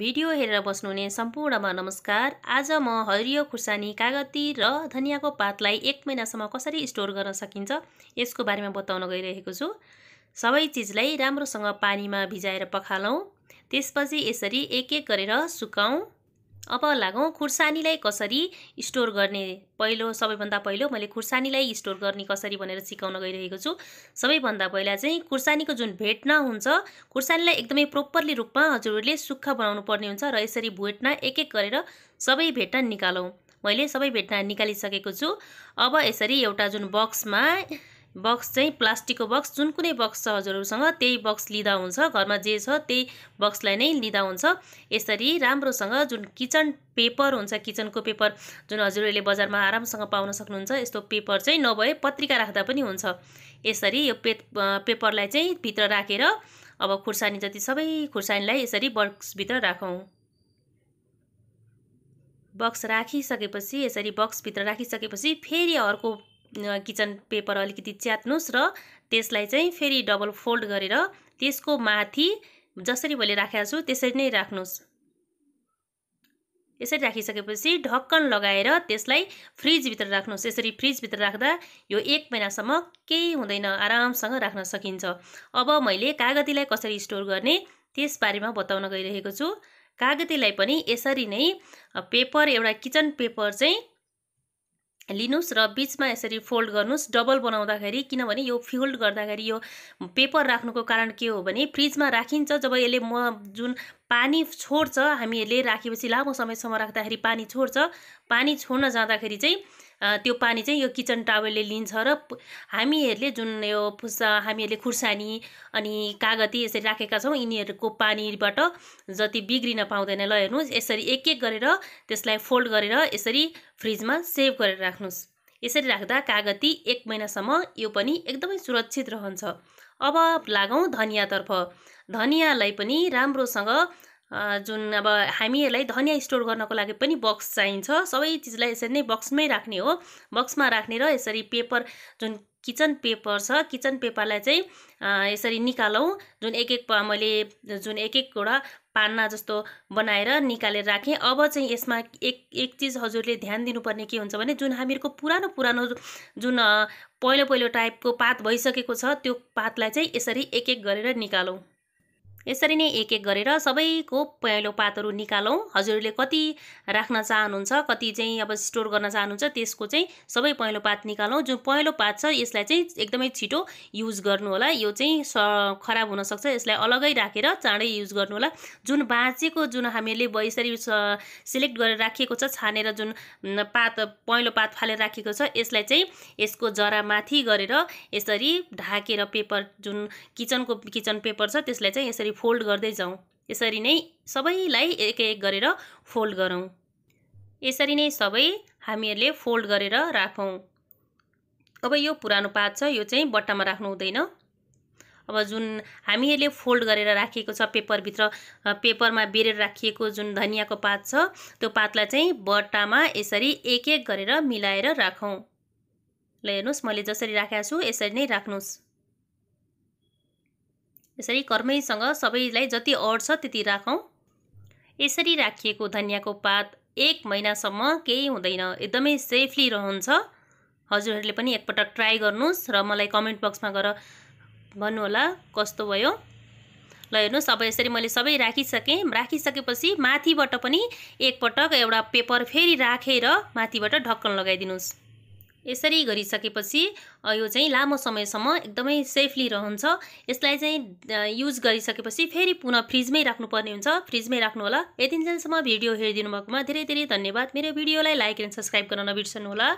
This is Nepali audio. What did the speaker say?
भिडियो हेरेर बस्नुहुने सम्पूर्णमा नमस्कार आज म हरियो खुर्सानी कागती र धनियाँको पातलाई एक महिनासम्म कसरी स्टोर गर्न सकिन्छ यसको बारेमा बताउन गइरहेको छु सबै चिजलाई राम्रोसँग पानीमा भिजाएर पखालौँ त्यसपछि यसरी एक एक गरेर सुकाउँ अब लागौँ खुर्सानीलाई कसरी स्टोर गर्ने पहिलो सबैभन्दा पहिलो मैले खुर्सानीलाई स्टोर गर्ने कसरी भनेर सिकाउन गइरहेको छु सबैभन्दा पहिला चाहिँ खुर्सानीको जुन भेट्न हुन्छ खुर्सानीलाई एकदमै प्रोपरली रूपमा हजुरहरूले सुक्खा बनाउनु पर्ने हुन्छ र यसरी भेट्न एक एक गरेर सबै भेट्न निकालौँ मैले सबै भेट्न निकालिसकेको छु अब यसरी एउटा जुन बक्समा बक्स चाहिँ प्लास्टिकको बक्स जुन कुनै बक्स छ हजुरहरूसँग त्यही बक्स लिँदा हुन्छ घरमा जे छ त्यही बक्सलाई नै लिँदा हुन्छ यसरी राम्रोसँग जुन किचन पेपर हुन्छ किचनको पेपर जुन हजुरहरूले बजारमा आरामसँग पाउन सक्नुहुन्छ यस्तो पेपर चाहिँ नभए पत्रिका राख्दा पनि हुन्छ यसरी यो पे पेपरलाई चाहिँ भित्र राखेर अब खुर्सानी जति सबै खुर्सानीलाई यसरी बक्सभित्र राखौँ बक्स राखिसकेपछि यसरी बक्सभित्र राखिसकेपछि फेरि अर्को किचन पेपर अलिकति च्यात्नुहोस् र त्यसलाई चाहिँ फेरि डबल फोल्ड गरेर त्यसको माथि जसरी मैले राखेको छु त्यसरी नै राख्नुहोस् यसरी राखिसकेपछि ढक्कन लगाएर त्यसलाई फ्रिजभित्र राख्नुहोस् यसरी फ्रिजभित्र राख्दा यो एक महिनासम्म केही हुँदैन आरामसँग राख्न सकिन्छ अब मैले कागतीलाई कसरी स्टोर गर्ने त्यसबारेमा बताउन गइरहेको छु कागतीलाई पनि यसरी नै पेपर एउटा किचन पेपर चाहिँ लिनुहोस् र बिचमा यसरी फोल्ड गर्नुहोस् डबल बनाउँदाखेरि किनभने यो फोल्ड गर्दाखेरि यो पेपर राख्नुको कारण के हो भने फ्रिजमा राखिन्छ जब यसले म जुन पानी छोड्छ हामीहरूले राखेपछि लामो समयसम्म राख्दाखेरि पानी छोड्छ पानी छोड्न जाँदाखेरि चाहिँ त्यो पानी चाहिँ यो किचन टावलले लिन्छ र हामीहरूले जुन यो पुसा हामीहरूले खुर्सानी अनि कागती यसरी राखेका छौँ यिनीहरूको पानीबाट जति बिग्रिन पाउँदैन ल हेर्नुहोस् यसरी एक एक गरेर त्यसलाई फोल्ड गरेर यसरी फ्रिजमा सेभ गरेर राख्नुहोस् यसरी राख्दा कागती एक महिनासम्म यो पनि एकदमै सुरक्षित रहन्छ अब लागौँ धनियाँतर्फ धनियाँलाई पनि राम्रोसँग जुन अब हामीहरूलाई धनियाँ स्टोर गर्नको लागि पनि बक्स चाहिन्छ सबै चिजलाई यसरी नै बक्समै राख्ने हो बक्समा राख्ने र यसरी पेपर जुन किचन पेपर छ किचन पेपरलाई चाहिँ यसरी निकालौँ जुन एक एक मैले जुन एक एकवटा पान्ना जस्तो बनाएर निकालेर राखेँ अब चाहिँ यसमा एक एक चिज हजुरले ध्यान दिनुपर्ने के हुन्छ भने जुन हामीहरूको पुरानो पुरानो जुन पहिलो पहिलो टाइपको पात भइसकेको छ त्यो पातलाई चाहिँ यसरी एक एक गरेर निकालौँ यसरी नै एक एक गरेर सबैको पहेँलो पातहरू निकालौँ हजुरले कति राख्न चाहनुहुन्छ कति चाहिँ अब स्टोर गर्न चाहनुहुन्छ त्यसको चाहिँ सबै पहेँलो पात निकालौँ जुन पहेँलो पात छ यसलाई चाहिँ एकदमै छिटो युज गर्नु होला यो चाहिँ स खराब हुनसक्छ यसलाई अलगै राखेर चाँडै युज गर्नु होला जुन बाँचेको जुन हामीले यसरी सिलेक्ट गरेर राखिएको छ छानेर जुन पात पहेँलो पात फालेर राखेको छ यसलाई चाहिँ यसको जरा माथि गरेर यसरी ढाकेर पेपर जुन किचनको किचन पेपर छ त्यसलाई चाहिँ यसरी फोल्ड गर्दै जाउँ यसरी नै सबैलाई एक एक गरेर फोल्ड गरौँ यसरी नै सबै हामीहरूले फोल्ड गरेर राखौँ अब यो पुरानो पात छ यो चाहिँ बट्टामा राख्नु हुँदैन अब जुन हामीहरूले फोल्ड गरेर राखिएको छ पेपरभित्र पेपरमा बेरेर राखिएको जुन धनियाँको पात छ त्यो पातलाई चाहिँ बट्टामा यसरी एक एक गरेर मिलाएर राखौँ ल हेर्नुहोस् मैले जसरी राखेको छु यसरी नै राख्नुहोस् यसरी कर्मैसँग सबैलाई जति अड्छ त्यति राखौँ यसरी राखिएको धनियाँको पात एक महिनासम्म केही हुँदैन एकदमै सेफली रहन्छ हजुरहरूले पनि एकपटक ट्राई गर्नुहोस् र मलाई कमेन्ट बक्समा गएर भन्नुहोला कस्तो भयो ल हेर्नुहोस् अब यसरी मैले सबै राखिसकेँ राखिसकेपछि माथिबाट पनि एकपटक एउटा पेपर फेरि राखेर रा, माथिबाट ढक्कन लगाइदिनुहोस् यसरी गरिसकेपछि यो चाहिँ लामो समयसम्म एकदमै सेफली रहन्छ यसलाई चाहिँ युज गरिसकेपछि फेरि पुनः फ्रिजमै राख्नुपर्ने हुन्छ फ्रिजमै राख्नु होला यतिन्जेलसम्म भिडियो हेरिदिनु भएकोमा धेरै धेरै धन्यवाद मेरो भिडियोलाई लाइक एन्ड सब्सक्राइब गर्न नबिर्सनु होला